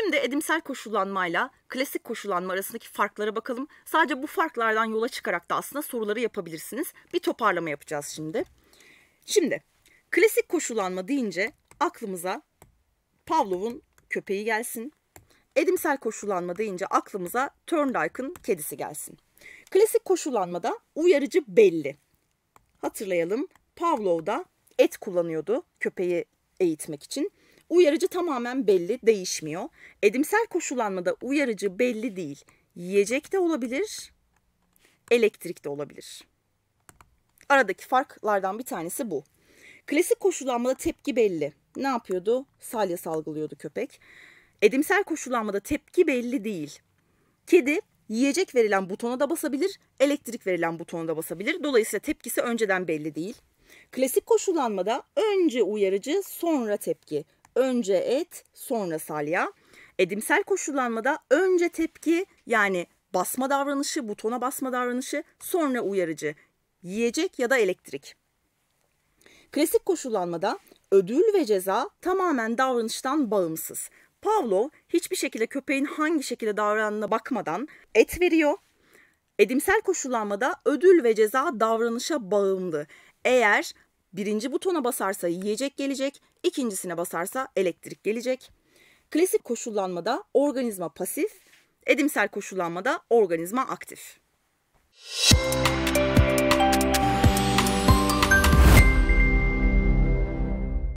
Şimdi edimsel koşullanmayla klasik koşullanma arasındaki farklara bakalım. Sadece bu farklardan yola çıkarak da aslında soruları yapabilirsiniz. Bir toparlama yapacağız şimdi. Şimdi klasik koşullanma deyince aklımıza Pavlov'un köpeği gelsin. Edimsel koşullanma deyince aklımıza Thorndike'ın kedisi gelsin. Klasik koşullanmada uyarıcı belli. Hatırlayalım Pavlov da et kullanıyordu köpeği eğitmek için. Uyarıcı tamamen belli, değişmiyor. Edimsel koşullanmada uyarıcı belli değil. Yiyecek de olabilir, elektrik de olabilir. Aradaki farklardan bir tanesi bu. Klasik koşullanmada tepki belli. Ne yapıyordu? Salya salgılıyordu köpek. Edimsel koşullanmada tepki belli değil. Kedi yiyecek verilen butona da basabilir, elektrik verilen butona da basabilir. Dolayısıyla tepkisi önceden belli değil. Klasik koşullanmada önce uyarıcı, sonra tepki önce et, sonra salya. Edimsel koşullanmada önce tepki yani basma davranışı, butona basma davranışı, sonra uyarıcı, yiyecek ya da elektrik. Klasik koşullanmada ödül ve ceza tamamen davranıştan bağımsız. Pavlov hiçbir şekilde köpeğin hangi şekilde davrandığına bakmadan et veriyor. Edimsel koşullanmada ödül ve ceza davranışa bağımlı. Eğer Birinci butona basarsa yiyecek gelecek, ikincisine basarsa elektrik gelecek. Klasik koşullanmada organizma pasif, edimsel koşullanmada organizma aktif. Müzik